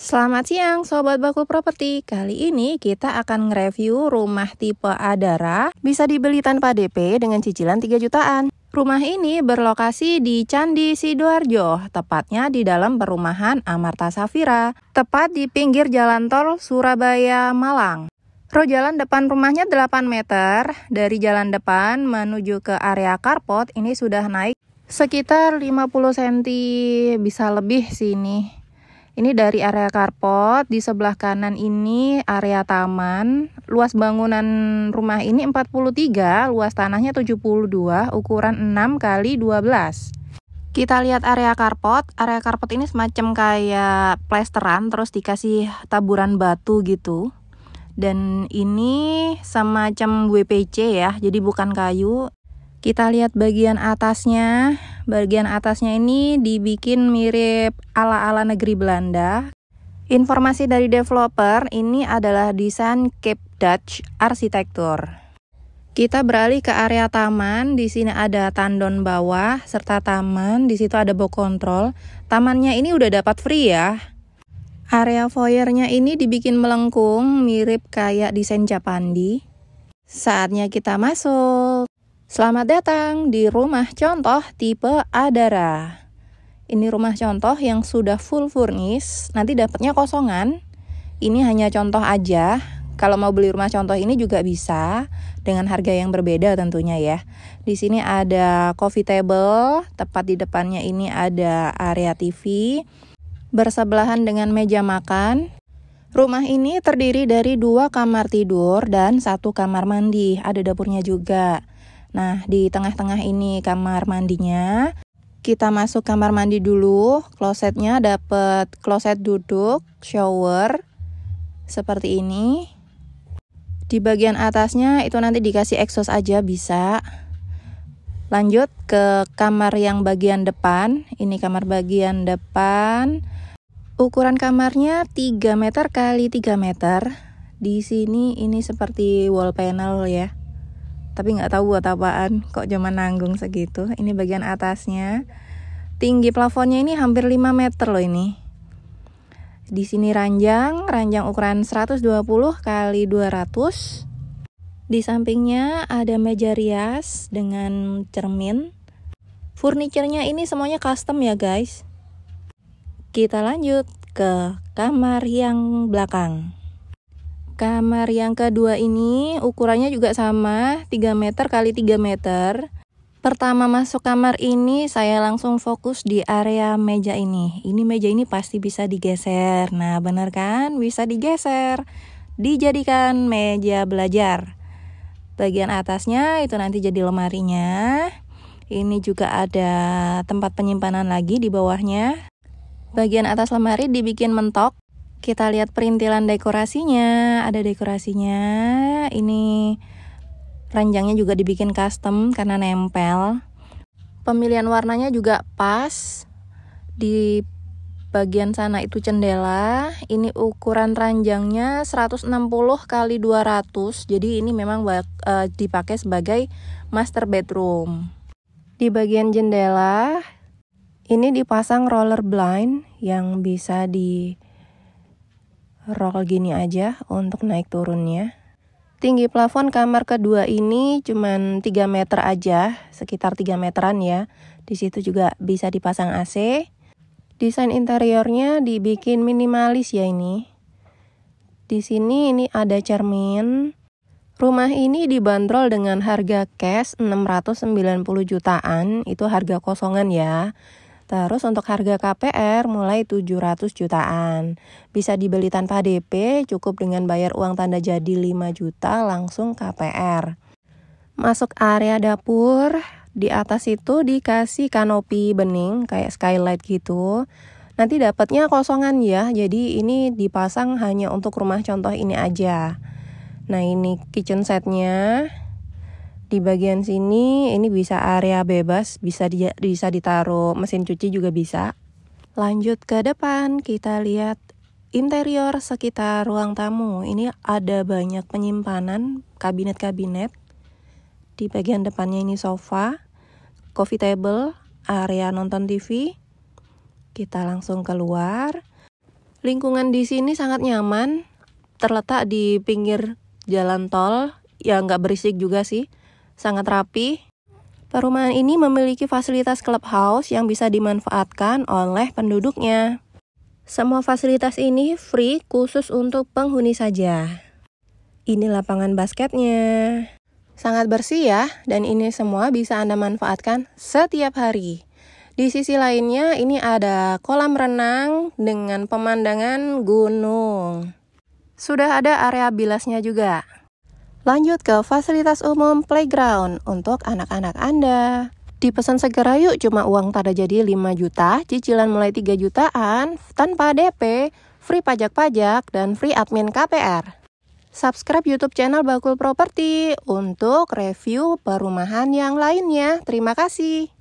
Selamat siang Sobat Bakul Properti. Kali ini kita akan nge-review rumah tipe Adara bisa dibeli tanpa DP dengan cicilan 3 jutaan. Rumah ini berlokasi di Candi Sidoarjo, tepatnya di dalam perumahan Amarta Safira, tepat di pinggir jalan tol Surabaya Malang. Roh jalan depan rumahnya 8 meter, dari jalan depan menuju ke area carport ini sudah naik sekitar 50 cm bisa lebih sini. Ini dari area karpot di sebelah kanan ini area taman. Luas bangunan rumah ini 43, luas tanahnya 72, ukuran 6 kali 12. Kita lihat area karpot. Area karpot ini semacam kayak plesteran terus dikasih taburan batu gitu. Dan ini semacam WPC ya, jadi bukan kayu. Kita lihat bagian atasnya Bagian atasnya ini dibikin mirip ala-ala negeri Belanda. Informasi dari developer, ini adalah desain Cape Dutch Arsitektur. Kita beralih ke area taman. Di sini ada tandon bawah serta taman. Di situ ada box kontrol. Tamannya ini udah dapat free ya. Area foyernya ini dibikin melengkung, mirip kayak desain Japandi. Saatnya kita masuk. Selamat datang di rumah contoh tipe Adara. Ini rumah contoh yang sudah full furnish, nanti dapatnya kosongan. Ini hanya contoh aja. Kalau mau beli rumah contoh ini juga bisa dengan harga yang berbeda tentunya ya. Di sini ada coffee table, tepat di depannya ini ada area TV. Bersebelahan dengan meja makan, Rumah ini terdiri dari dua kamar tidur dan satu kamar mandi. Ada dapurnya juga. Nah, di tengah-tengah ini kamar mandinya. Kita masuk kamar mandi dulu. Klosetnya dapat kloset duduk, shower seperti ini. Di bagian atasnya itu nanti dikasih exhaust aja bisa. Lanjut ke kamar yang bagian depan. Ini kamar bagian depan. Ukuran kamarnya 3 meter kali 3 meter. Di sini ini seperti wall panel ya tapi nggak tahu buat apaan kok cuma nanggung segitu ini bagian atasnya tinggi plafonnya ini hampir 5 meter loh ini di sini ranjang ranjang ukuran 120 kali 200 di sampingnya ada meja rias dengan cermin furniturnya ini semuanya custom ya guys kita lanjut ke kamar yang belakang Kamar yang kedua ini ukurannya juga sama, 3 meter kali 3 meter. Pertama masuk kamar ini saya langsung fokus di area meja ini. Ini meja ini pasti bisa digeser. Nah, benar kan? Bisa digeser. Dijadikan meja belajar. Bagian atasnya itu nanti jadi lemarinya. Ini juga ada tempat penyimpanan lagi di bawahnya. Bagian atas lemari dibikin mentok kita lihat perintilan dekorasinya, ada dekorasinya. Ini ranjangnya juga dibikin custom karena nempel. Pemilihan warnanya juga pas. Di bagian sana itu jendela. Ini ukuran ranjangnya 160 kali 200. Jadi ini memang eh, dipakai sebagai master bedroom. Di bagian jendela ini dipasang roller blind yang bisa di roll gini aja untuk naik turunnya. Tinggi plafon kamar kedua ini cuman 3 meter aja, sekitar 3 meteran ya. Di situ juga bisa dipasang AC. Desain interiornya dibikin minimalis ya ini. Di sini ini ada cermin. Rumah ini dibanderol dengan harga cash 690 jutaan, itu harga kosongan ya. Terus untuk harga KPR mulai 700 jutaan. Bisa dibeli tanpa DP, cukup dengan bayar uang tanda jadi 5 juta langsung KPR. Masuk area dapur, di atas itu dikasih kanopi bening kayak skylight gitu. Nanti dapatnya kosongan ya, jadi ini dipasang hanya untuk rumah contoh ini aja. Nah ini kitchen setnya, di bagian sini ini bisa area bebas, bisa di, bisa ditaruh mesin cuci juga bisa. Lanjut ke depan, kita lihat interior sekitar ruang tamu. Ini ada banyak penyimpanan, kabinet-kabinet. Di bagian depannya ini sofa, coffee table, area nonton TV. Kita langsung keluar. Lingkungan di sini sangat nyaman, terletak di pinggir jalan tol, ya nggak berisik juga sih sangat rapi. Perumahan ini memiliki fasilitas clubhouse yang bisa dimanfaatkan oleh penduduknya. Semua fasilitas ini free khusus untuk penghuni saja. Ini lapangan basketnya. Sangat bersih ya, dan ini semua bisa Anda manfaatkan setiap hari. Di sisi lainnya ini ada kolam renang dengan pemandangan gunung. Sudah ada area bilasnya juga. Lanjut ke fasilitas umum playground untuk anak-anak Anda. Dipesan segera yuk, cuma uang tak jadi 5 juta, cicilan mulai 3 jutaan, tanpa DP, free pajak-pajak, dan free admin KPR. Subscribe YouTube channel Bakul Properti untuk review perumahan yang lainnya. Terima kasih.